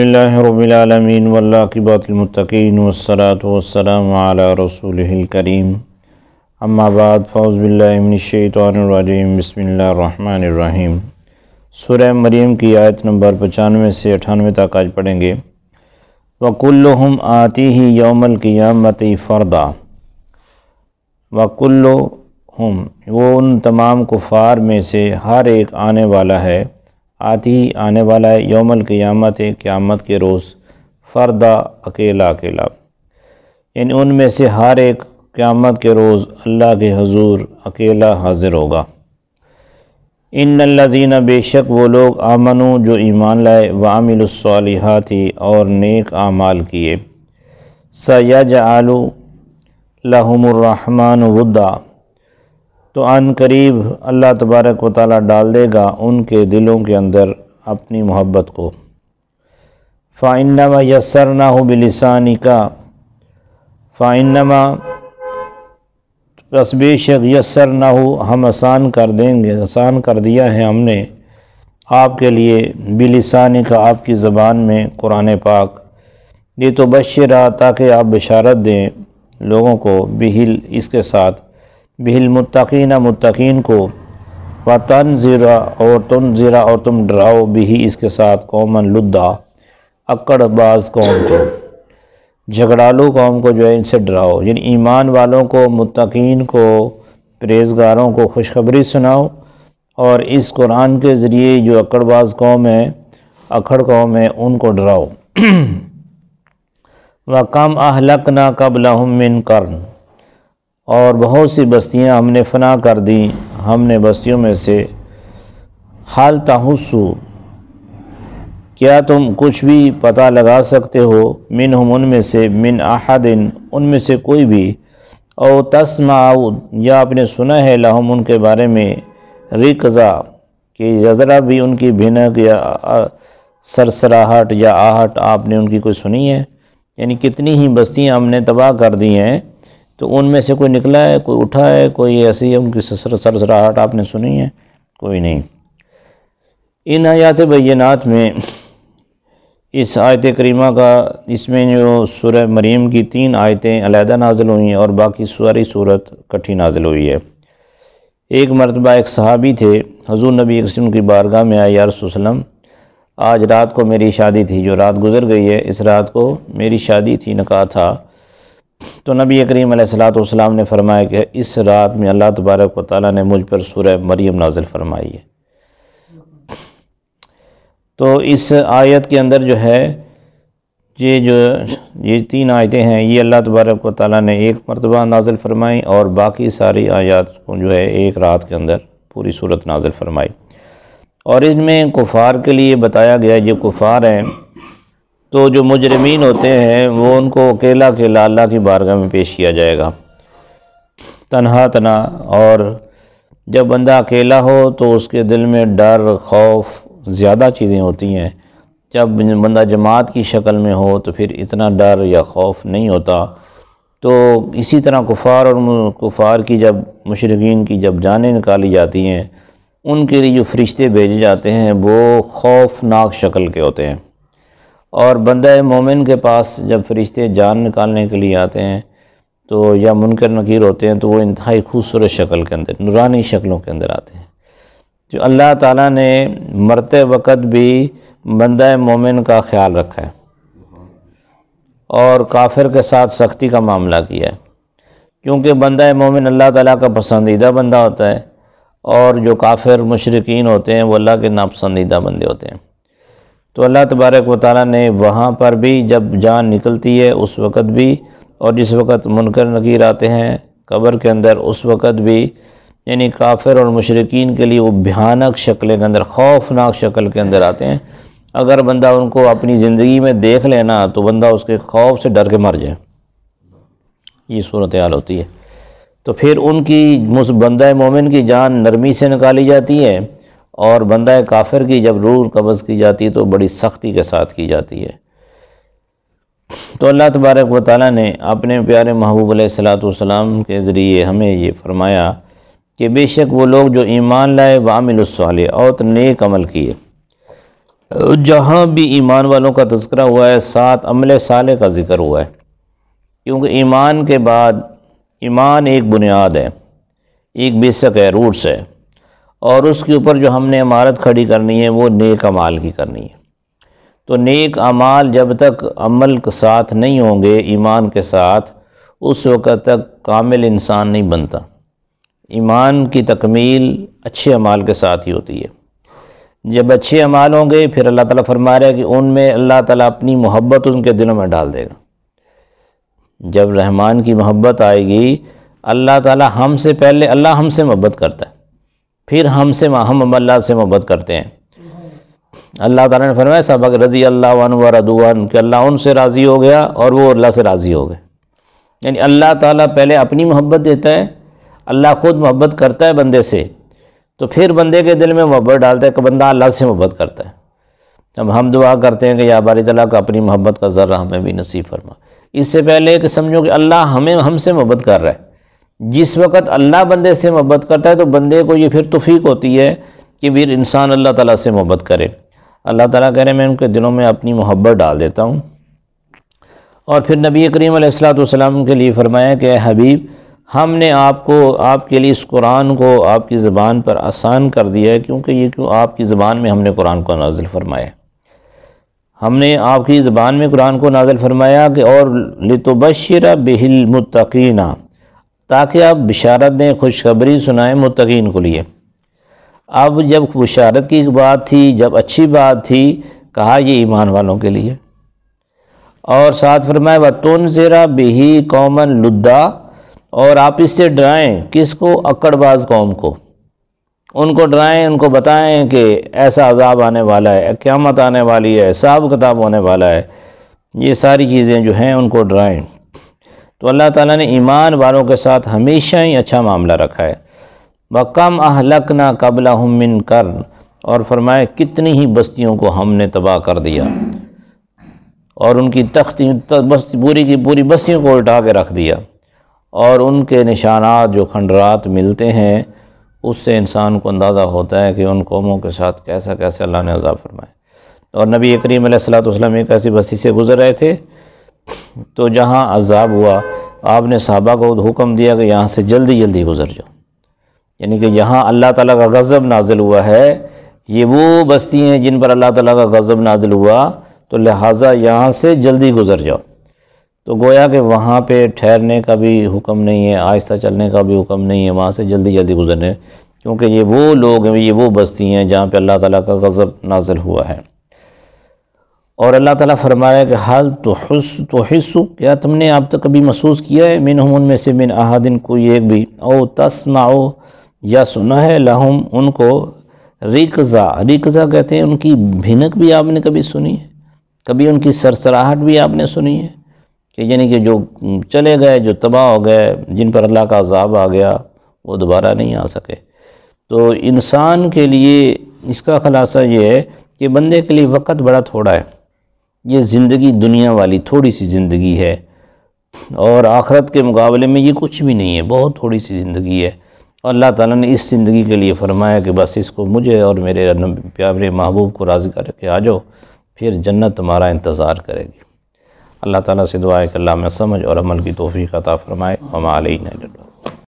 रबीआलमीन वल्लाबातमतिन रसूल करीम अम्माबाद फ़ौज़बिल्लिनशानरजीम बसमीम सुर मरीम की आयत नंबर पचानवे से अठानवे तक आज पढ़ेंगे वकुल्लुम आती ही यौमल क़ियामत फ़रदा वकुल्लुम वो उन तमाम कुफ़ार में से हर एक आने वाला है आती आने वाला है योमल क़ियामत क़्यामत के रोज़ फ़र्दा अकेला अकेला यानी उनमें से हर एक क़्यामत के रोज़ अल्लाह के हजूर अकेला हाजिर होगा इन लजीना बेशक वो लोग आमनु जो ईमान लाए थी और नेक आमाल किए सयाज आलू लहमरहमान वदा तो अन करीब अल्लाह तबारक व डाल देगा उनके दिलों के अंदर अपनी मोहब्बत को फ़ाइनमा ना हो बिलसानी का फ़ाइनमा बस बेशक यसर ना हो हम आसान कर देंगे आसान कर दिया है हमने आपके लिए बिलसानी का आपकी ज़बान में कुरान पाक ये तो बशरा ताकि आप बशारत दें लोगों को बिहिल इसके साथ बिहिलमतकीन मतकीन को व तनज़रा और तुम ज़ीरा और तुम डराओ भी इसके साथ कौमन लुद्दा अक्ड़बाज कौम को झगड़ालू कौम को जो है इनसे डराओ यानी ईमान वालों को मतकीन को परहेजगारों को खुशखबरी सुनाओ और इस कुरान के ज़रिए जो अकड़बाज कौम है अखड़ कौम है उनको डराओ व कम अहलक ना कबला मिन कर्न और बहुत सी बस्तियां हमने फना कर दी हमने बस्तियों में से हाल तहसु क्या तुम कुछ भी पता लगा सकते हो मिन हम उनमें से मिन अहदिन उनमें से कोई भी और तस्माऊ या आपने सुना है लाहम उनके बारे में रिकज़ा कि जज़रा भी उनकी भिनक या सरसराहट या आहट आपने उनकी कोई सुनी है यानी कितनी ही बस्तियां हमने तबाह कर दी हैं तो उनमें से कोई निकला है कोई उठा है कोई ऐसी है उनकी सर सरसराहट आपने सुनी है कोई नहीं इन आयात बैनात में इस आयत करीमा का इसमें जो सुर मरीम की तीन आयतें अलहदा नाजिल हुई हैं और बाकी सारी सूरत कट्ठी नाजिल हुई है एक मरतबा एक सहाबी थे हजू नबी वसम की बारगाह में आए यारसम आज रात को मेरी शादी थी जो रात गुजर गई है इस रात को मेरी शादी थी नका था तो नबी करीम सलाम ने फरमाया कि इस रात में अल्लाह तबारक व ताली ने मुझ पर सुरह मरियम नाजिल फरमाई है तो इस आयत के अंदर जो है ये जो ये तीन आयतें हैं ये अल्लाह तबारक व ताली ने एक मरतबा नाजिल फरमाई और बाकी सारी आयात को जो है एक रात के अंदर पूरी सूरत नाजिल फरमाई और इसमें कुफ़ार के लिए बताया गया जो कुफ़ार हैं तो जो मुजरमीन होते हैं वो उनको अकेला अकेला अल्लाह की बारगाह में पेश किया जाएगा तनहा तना और जब बंदा अकेला हो तो उसके दिल में डर खौफ ज़्यादा चीज़ें होती हैं जब बंदा जमात की शक्ल में हो तो फिर इतना डर या खौफ नहीं होता तो इसी तरह कुफार और कुफार की जब मशरकिन की जब जानें निकाली जाती हैं उनके लिए जो फरिश्ते भेजे जाते हैं वो खौफनाक शक्ल के होते हैं और बंद मोमिन के पास जब फरिश्ते जान निकालने के लिए आते हैं तो या मुनकर नकीर होते हैं तो वो इंतहाई खूबसूरत शक्ल के अंदर नुरानी शक्लों के अंदर आते हैं जो अल्लाह ताला ने मरते वक़्त भी बंद मोमिन का ख्याल रखा है और काफिर के साथ सख्ती का मामला किया है क्योंकि बंद मोमिन अल्लाह ताला का पसंदीदा बंदा होता है और जो काफिर मशरकिन होते हैं वो अल्लाह के नापसंदीदा बंदे होते हैं तो अल्लाह तबारक व ताली ने वहाँ पर भी जब जान निकलती है उस वक़्त भी और जिस वक़्त मुनकर नकीर आते हैं कब्र के अंदर उस वक़्त भी यानी काफिर और मशरकिन के लिए वो भयानक शक्ल के अंदर खौफनाक शक्ल के अंदर आते हैं अगर बंदा उनको अपनी ज़िंदगी में देख लेना तो बंदा उसके खौफ से डर के मर जाए ये सूरत हाल होती है तो फिर उनकी बंद मोमिन की जान नरमी से निकाली जाती है और बंदा काफिर की जब रूह कब्ज़ की जाती है तो बड़ी सख्ती के साथ की जाती है तो अल्लाह तबारक व ने अपने प्यारे महबूब सलाम के ज़रिए हमें ये फरमाया कि बेशक वो लोग जो ईमान लाए वामिलसाल और नेक अमल किए जहाँ भी ईमान वालों का तस्करा हुआ है साथ अमल साले का ज़िक्र हुआ है क्योंकि ईमान के बाद ईमान एक बुनियाद है एक बेसक है रूट्स है और उसके ऊपर जो हमने इमारत खड़ी करनी है वो नेक अमाल की करनी है तो नेक अमाल जब तक अमल के साथ नहीं होंगे ईमान के साथ उस वक़्त तक कामिल इंसान नहीं बनता ईमान की तकमील अच्छे अमाल के साथ ही होती है जब अच्छे अमाल होंगे फिर अल्लाह ताला फरमा रहा है कि उनमें अल्लाह ताला अपनी मोहब्बत उनके दिलों में डाल देगा जब रहमान की मोहब्बत आएगी अल्लाह ताला हमसे पहले अल्लाह हमसे मोहब्बत करता है फिर हमसे हम अल्लाह से मोहब्बत करते हैं अल्लाह ताला ने फरमाया सबक रज़ी अल्लाह व रदुआन कि अल्लाह उनसे राज़ी हो गया और वो अल्लाह से राज़ी हो गए यानी अल्लाह ताला पहले अपनी मोहब्बत देता है अल्लाह ख़ुद मोहब्बत करता है बंदे से तो फिर बंदे के दिल में मोहब्बत डालता है कि बंदा अल्लाह से मोहब्बत करता है तब हम दुआ करते हैं कि या बारी तला का अपनी मोहब्बत का ज़र्रा हमें भी नसीब फरमा इससे पहले कि समझो कि अल्लाह हमें हमसे मोहब्बत कर रहा है जिस वक़्त अल्लाह बंदे से मोहब्बत करता है तो बंदे को ये फिर तोफ़ी होती है कि फिर इंसान अल्लाह ताला से मोहब्बत करे अल्लाह ताला कह रहे मैं उनके दिलों में अपनी मोहब्बत डाल देता हूँ और फिर नबी करीम सलाम के लिए फ़रमाया कि हबीब हमने आपको आपके लिए इस कुरान को आपकी ज़बान पर आसान कर दिया है क्योंकि ये क्यों आपकी ज़बान में हमने कुरान को नाजिल फ़रमाया हमने आपकी ज़बान में कुरान को नाजिल फ़रमाया कि और लतबशर बिहिल मुतकीना ताकि आप बिशारत दें खुशखबरी सुनाएं मुतकीन को लिए अब जब बशारत की बात थी जब अच्छी बात थी कहा ये ईमान वालों के लिए और साथ फरमाए वतुन ज़रा बेही कौमन लुद्दा और आप इससे डराएं किसको अकड़बाज कौम को उनको डराएं उनको बताएं कि ऐसा अजाब आने वाला है क्यामत आने वाली है हिसाब किताब होने वाला है ये सारी चीज़ें जो हैं उनको डराएं तो अल्लाह ताला ने ईमान वालों के साथ हमेशा ही अच्छा मामला रखा है वकम अहलक ना कबला मिन कर और फरमाए कितनी ही बस्तियों को हमने तबाह कर दिया और उनकी तख्ती बस्ती पूरी की पूरी बस्तियों को उल्टा के रख दिया और उनके निशानात जो खंडरात मिलते हैं उससे इंसान को अंदाज़ा होता है कि उन कौमों के साथ कैसा कैसे अल्लाह ने अजाब फरमाए और नबी करीम सलाम एक ऐसी बस्ती से गुज़र रहे थे तो जहाँ अजाब हुआ आपने साहबा को हुक्म दिया कि यहाँ से जल्दी जल्दी गुजर जाओ यानी कि यहाँ अल्लाह ताला का गज़ब नाजिल हुआ है ये वो बस्ती हैं जिन पर अल्लाह ताला का गज़ब नाजिल हुआ तो लिहाजा यहाँ से जल्दी गुजर जाओ तो गोया कि वहाँ पे ठहरने का भी हुक्म नहीं है आहिस्ता चलने का भी हुक्म नहीं है वहाँ से जल्दी जल्दी गुजरने क्योंकि ये वो लोग हैं ये वो बस्ती हैं जहाँ पर अल्लाह ताला का गज़ब नाजिल हुआ है और अल्लाह ताला फरमाया कि हाल तो हस तो हिस्सू क्या तुमने अब तक कभी महसूस किया है मिन हम उनमें से मिन अहादिन कोई एक भी ओ तस्माओ या सुना है लहम उनको रिकज़ा रिकज़ा कहते हैं उनकी भिनक भी आपने कभी सुनी है कभी उनकी सरसराहट भी आपने सुनी है कि यानी कि जो चले गए जो तबाह हो गए जिन पर अल्लाह का अजाब आ गया वो दोबारा नहीं आ सके तो इंसान के लिए इसका ख़ुलासा ये है कि बंदे के लिए वक्त बड़ा थोड़ा है ये ज़िंदगी दुनिया वाली थोड़ी सी ज़िंदगी है और आखरत के मुकाबले में ये कुछ भी नहीं है बहुत थोड़ी सी ज़िंदगी है और अल्लाह ताला ने इस ज़िंदगी के लिए फरमाया कि बस इसको मुझे और मेरे प्यारे महबूब को राज़ी करके आ जाओ फिर जन्नत तुम्हारा इंतज़ार करेगी अल्लाह ताला से दुआ है कि अल्लाह में समझ और अमल की तोहफ़ी अता फ़रमाए हम आलिन